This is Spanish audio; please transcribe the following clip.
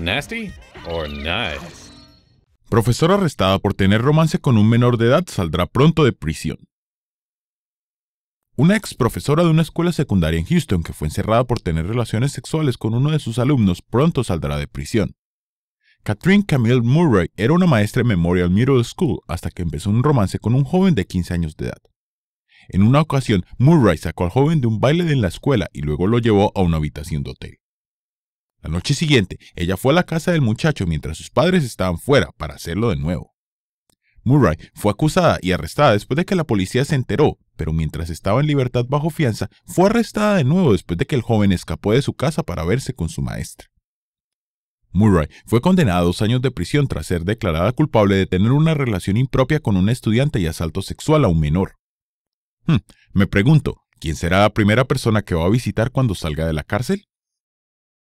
¿Nasty or nice? Profesora arrestada por tener romance con un menor de edad saldrá pronto de prisión. Una ex profesora de una escuela secundaria en Houston que fue encerrada por tener relaciones sexuales con uno de sus alumnos pronto saldrá de prisión. Catherine Camille Murray era una maestra en Memorial Middle School hasta que empezó un romance con un joven de 15 años de edad. En una ocasión, Murray sacó al joven de un baile en la escuela y luego lo llevó a una habitación de hotel. La noche siguiente, ella fue a la casa del muchacho mientras sus padres estaban fuera para hacerlo de nuevo. Murray fue acusada y arrestada después de que la policía se enteró, pero mientras estaba en libertad bajo fianza, fue arrestada de nuevo después de que el joven escapó de su casa para verse con su maestra. Murray fue condenada a dos años de prisión tras ser declarada culpable de tener una relación impropia con una estudiante y asalto sexual a un menor. Hmm, me pregunto, ¿quién será la primera persona que va a visitar cuando salga de la cárcel?